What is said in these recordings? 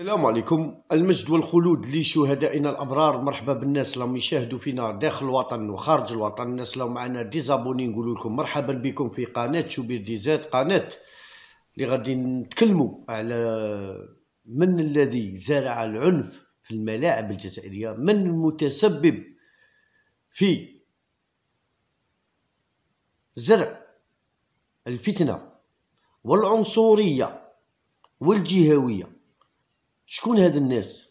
السلام عليكم المجد والخلود لشهدائنا الابرار مرحبا بالناس اللي يشاهدوا فينا داخل الوطن وخارج الوطن الناس اللي معنا ديزابوني نقول لكم مرحبا بكم في قناه شوبير ديزات قناه اللي غادي نتكلموا على من الذي زرع العنف في الملاعب الجزائريه من المتسبب في زرع الفتنه والعنصريه والجهويه شكون هاد الناس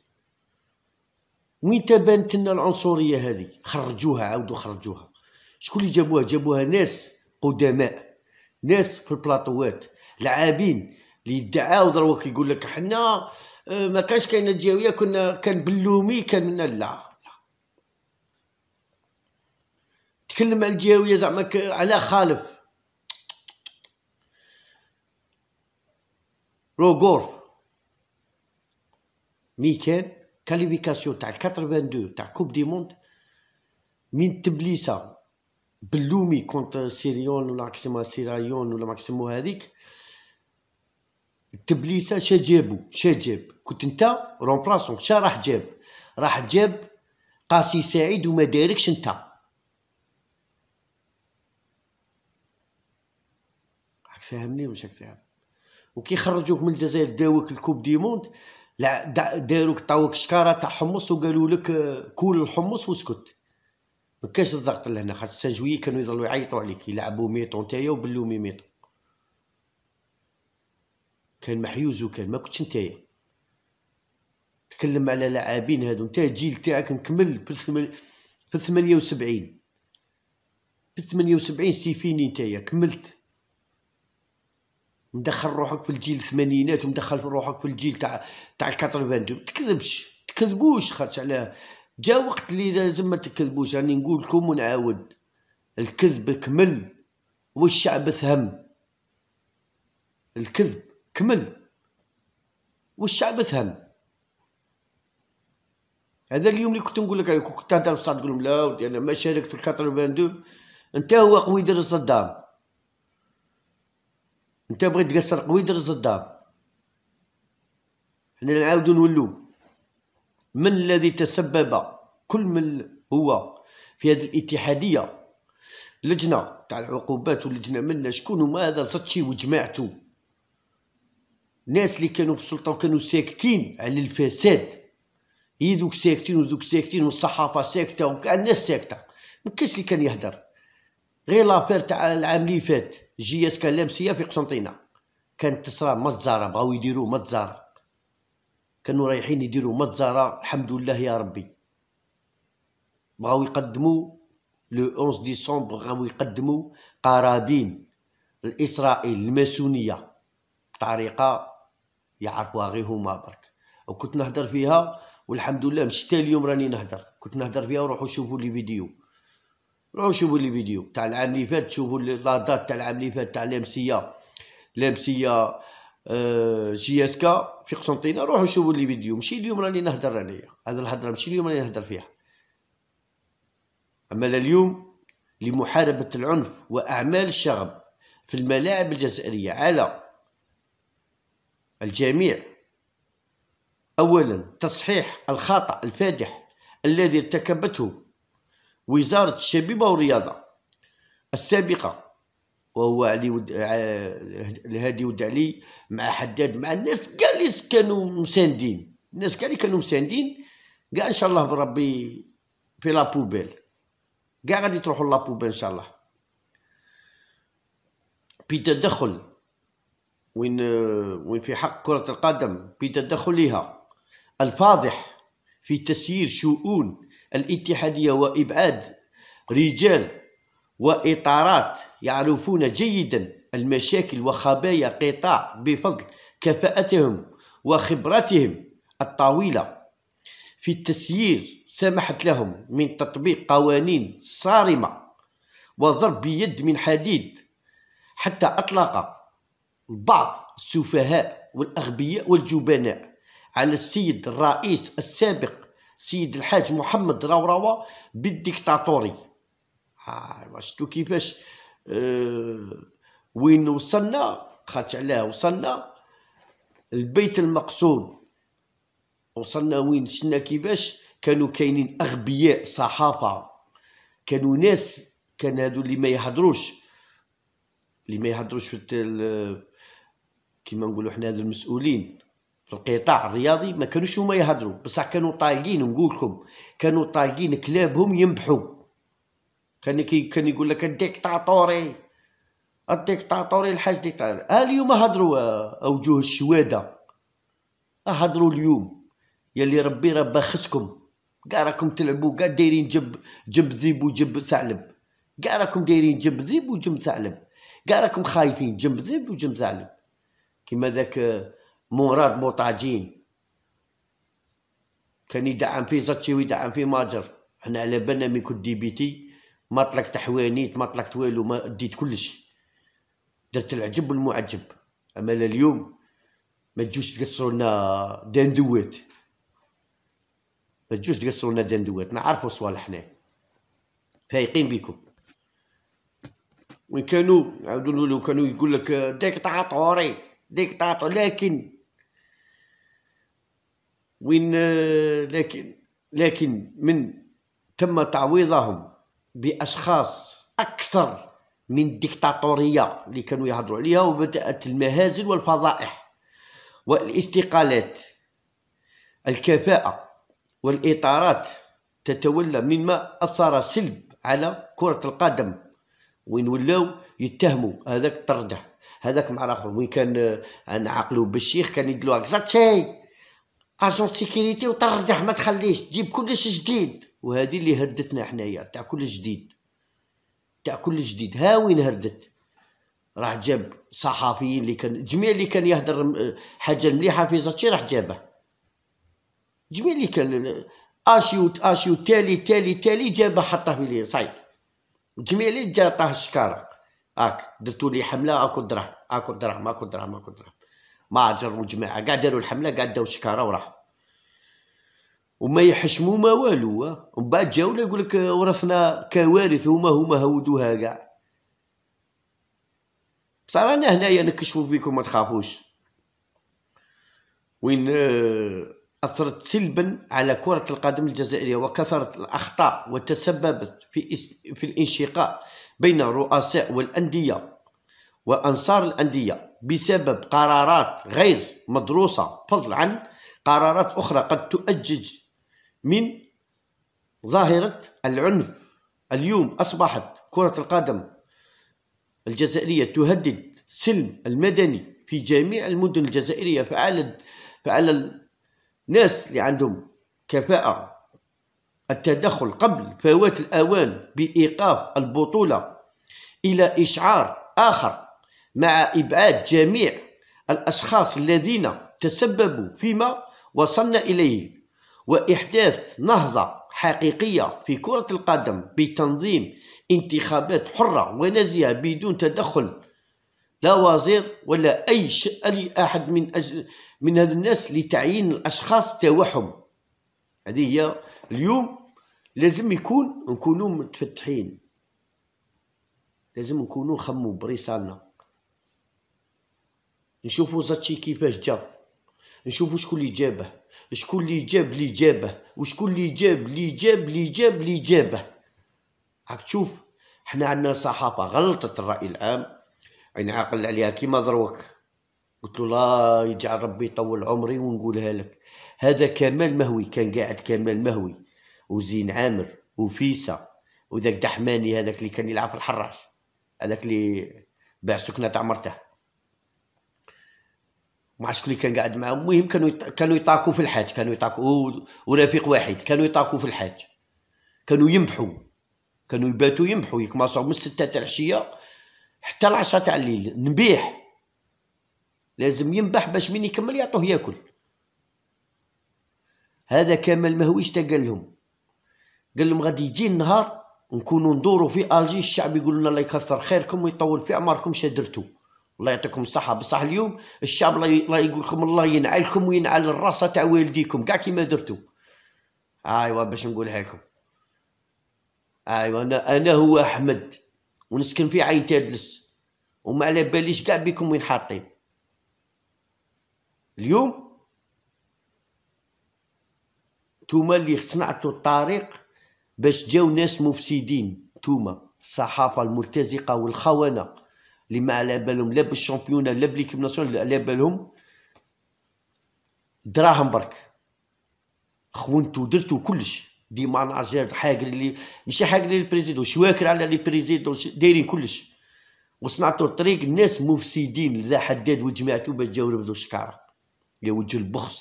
وين تبانت لنا العنصريه هذه خرجوها عاودوا خرجوها شكون اللي جابوها جابوها ناس قدماء ناس في البلاطوات لعابين اللي يدعاو دروك يقول لك حنا آه، ما كانش كاينه الجاويه كنا كان بلومي كان منا لا تكلم على الجاويه زعما على خالف روغورف مي كان كاليفيكاسيون تاع 82 تاع كوب دي موند من تبليسه بلومي كونت سيريون ولا ماكسيما سيرايون ولا ماكسيمو هذيك تبليسه شا جابو شا جاب كنت انت رومبلاسون شا راح جاب راح جاب قاسي سعيد وما داركش انت راك فاهمني واش راك فاهم وكي خرجوك من الجزائر داوك الكوب دي موند لا داروك طاوك شكاره تاع حمص وقالوا لك آه، كول الحمص واسكت ما كاش الضغط لهنا خاطر السنجوية كانوا يضلوا يعيطوا عليك يلعبوا ميطو نتايا وبلو ميطو كان محيوز وكان ما كنتش نتايا تكلم على لاعبين هادو نتا الجيل تاعك نكمل في 78 في الثمانية سي سيفيني نتايا كملت مدخل روحك في الجيل الثمانينات ومدخل روحك في الجيل تاع تاع ما تكذبش تكذبوش خاطش علاه جا وقت اللي لازم ما تكذبوش راني يعني نقول لكم ونعاود الكذب كمل والشعب فهم الكذب كمل والشعب فهم هذا اليوم اللي كنت نقول لك كنت تهدر في تقول لهم لا ودي انا ما شاركت في 82 انت هو قوي دير صدام انت بغيت تقصر قوي درز الدار حنا نعاودو نولو من الذي تسبب كل من هو في هذه الاتحاديه لجنه تاع العقوبات ولجنه منا شكون وماذا هذا زتشي وجماعته الناس اللي كانوا بالسلطه وكانوا ساكتين على الفساد هي ذوك ساكتين وذوك ساكتين والصحافه ساكته وكاع الناس ساكته ما كاش اللي كان يهدر غير لافير تاع العام اللي فات جي اس كان لامسيه في قسنطينه كانت تصرا مزارة بغاو يديرو مزارة كانوا رايحين يديرو مزارة الحمد لله يا ربي بغاو يقدمو لو 11 ديسمبر بغاو يقدمو قرابين الاسرائيل الماسونيه بطريقه يعرفوها غير هما برك وكنت نهدر فيها والحمد لله مش تا اليوم راني نهدر كنت نهدر فيها وروحوا شوفوا لي فيديو روحوا شوفوا لي فيديو تاع العام اللي فات شوفوا لادات تاع العام اللي فات تاع لامسيه لامسيه آه، جي اس كا في قسنطينه روحوا شوفوا لي فيديو ماشي اليوم راني نهدر عليا هذا الهضره ماشي اليوم راني نهدر فيها اما اليوم لمحاربه العنف واعمال الشغب في الملاعب الجزائريه على الجميع اولا تصحيح الخطا الفادح الذي ارتكبته وزارة الشبيبة والرياضة السابقة وهو علي ود... الهادي ود علي مع حداد مع الناس كاع اللي كانوا مساندين الناس كاع اللي كانوا مساندين كاع ان شاء الله بربي في لابوبيل كاع غادي تروحوا لابوبيل ان شاء الله بتدخل وين وين في حق كرة القدم بتدخلها الفاضح في تسيير شؤون الاتحادية وإبعاد رجال وإطارات يعرفون جيدا المشاكل وخبايا قطاع بفضل كفاءتهم وخبرتهم الطويلة في التسيير سمحت لهم من تطبيق قوانين صارمة وضرب بيد من حديد حتى أطلق بعض السفهاء والأغبياء والجبناء على السيد الرئيس السابق سيد الحاج محمد راوراوا بالديكتاتوري آه شتو كيفاش آه وين وصلنا خاطش علاه وصلنا البيت المقصود وصلنا وين شنا كيفاش كانوا كاينين اغبياء صحافه كانوا ناس كان هادو اللي ما يهضروش اللي ما يهضروش في كيما نقولوا حنا هاد المسؤولين في القطاع الرياضي ما كانوش هما يهضروا بصح كانوا طالقين نقول لكم كانوا طالقين كلابهم ينبحوا كان كي كان يقول لك الديكتاتوري الديكتاتوري الحاج ديكتاتوري ها اليوم هضروا اوجه آه، الشواده هضروا اليوم يا اللي ربي راه باخسكم كاع راكم تلعبوا كاع دايرين جب جب ذيب وجب ثعلب كاع راكم دايرين جب ذيب وجب ثعلب كاع راكم خايفين جب ذيب وجب ثعلب كيما ذاك آه، مراد بوطاجين كان يدعم فيه زاتشي ويدعم فيه ماجر حنا على بالنا مي كنت ديبيتي ما طلقت حوانيت ما طلقت والو ما ديت كلشي درت العجب والمعجب اما اليوم ما تجوش تقصروا لنا دندوات ما تجوش تقصروا لنا دندوات نعرفوا صوالحنا فايقين بكم وين كانوا عاودوا لو كانوا يقول لك ديكتاتوري ديكتاتور لكن وين آه، لكن لكن من تم تعويضهم باشخاص اكثر من الديكتاتوريه اللي كانوا يهضروا عليها وبدات المهازل والفضائح والاستقالات الكفاءه والاطارات تتولى مما اثر سلب على كره القدم وين ولاو يتهموا هذاك طرده هذاك مع الاخر وين كان آه، عقلو بالشيخ كان يدلو اكزاتشي اجون سيكيريتي وطردح ما تخليش تجيب كلش جديد وهذه اللي هردتنا حنايا تاع كل جديد تاع كل جديد ها وين هردت راح جاب صحفيين اللي كان جميع اللي كان يهدر حاجه مليحه في زاتشي راح جابه جميع اللي كان اشيو اشيو تالي تالي تالي جابه حطه في لي صايب جميع اللي جاطه طاه الشكاره هاك درتو لي حمله اكو دراهم اكو دراهم اكو دراهم اكو دراهم ما جروا جماعه قاع داروا الحمله قاع داو شكاره وراحوا وما يحشموا ما والو ومن بعد جاو يقول لك ورثنا كوارث هما هما هودوها قاع بصح رانا هنايا يعني نكشفوا فيكم ما تخافوش وين آه، أثرت سلبا على كرة القدم الجزائرية وكثرت الأخطاء وتسببت في, في الانشقاق بين الرؤساء والأندية وأنصار الأندية بسبب قرارات غير مدروسة فضلا عن قرارات أخرى قد تؤجج من ظاهرة العنف اليوم أصبحت كرة القدم الجزائرية تهدد سلم المدني في جميع المدن الجزائرية فعلى فعلى الناس اللي عندهم كفاءة التدخل قبل فوات الأوان بإيقاف البطولة إلى إشعار آخر مع إبعاد جميع الأشخاص الذين تسببوا فيما وصلنا إليه وإحداث نهضة حقيقية في كرة القدم بتنظيم انتخابات حرة ونزيهة بدون تدخل لا وزير ولا أي شيء أحد من أجل من هذ الناس لتعيين الأشخاص تاعهم هذه هي اليوم لازم يكون نكونوا متفتحين لازم نكونوا خمو برسالنا نشوفو زاتشي كيفاش جا نشوفو شكون اللي جابه شكون اللي جاب اللي جابه وشكون اللي جاب اللي جاب اللي جاب اللي جابه راك تشوف حنا عندنا صحافه غلطت الراي العام يعني عاقل عليها كيما ضروك قلت له لا يجعل ربي يطول عمري ونقولها لك هذا كمال مهوي كان قاعد كمال مهوي وزين عامر وفيسا وذاك دحماني هذاك اللي كان يلعب في الحراش هذاك اللي باع سكنه تاع مرته ما عرفتش شكون اللي كان قاعد معاهم المهم كانوا كانوا يطاكوا في الحاج كانوا يطاكوا ورفيق واحد كانوا يطاكوا في الحاج كانوا ينبحوا كانوا يباتوا ينبحوا يكماصوا من الستة تاع العشية حتى العشرة تاع الليل نبيح لازم ينبح باش من يكمل يعطوه ياكل هذا كمال مهويش تا قال لهم قال لهم غادي يجي النهار نكونوا ندوروا في الجي الشعب يقول لنا الله يكثر خيركم ويطول في اعماركم شدرتو الله يعطيكم الصحه بصح اليوم الشعب الله يقول لكم الله ينعلكم وينعل الراسه تاع والديكم كاع كيما درتو ايوا باش نقولها لكم ايوا انا انا هو احمد ونسكن في عين تادلس وما على باليش كاع بكم وين حاطين اليوم توما اللي صنعتوا الطريق باش جاو ناس مفسدين توما الصحافه المرتزقه والخونه اللي ما على بالهم لا بالشامبيون لا بليكيب ناسيونال على بالهم دراهم برك خونتو درتو كلش ديما مع جارد حاقر اللي ماشي حاقر للبريزيدون شواكر على لي بريزيدون دايرين كلش وصنعتوا الطريق الناس مفسدين لا حداد وجماعته باش جاو رفدوا الشكاره يا وجه البخس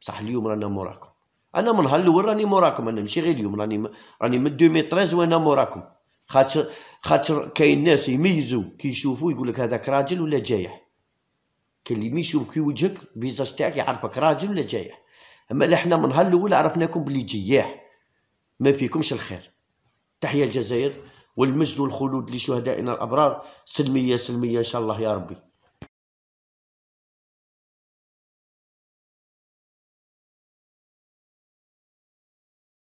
بصح اليوم رانا موراكم انا من نهار الاول راني موراكم انا ماشي غير اليوم راني م... راني من 2013 وانا موراكم خاطر خاطر كاين ناس يميزوا كيشوفوا يقول لك هذاك راجل ولا جايح كاين اللي يشوف كي وجهك البيزاج تاعك يعرفك راجل ولا جايح اما لا حنا من نهار الاول عرفناكم بلي جياح ما فيكمش الخير تحيه الجزائر والمجد والخلود لشهدائنا الابرار سلميه سلميه ان شاء الله يا ربي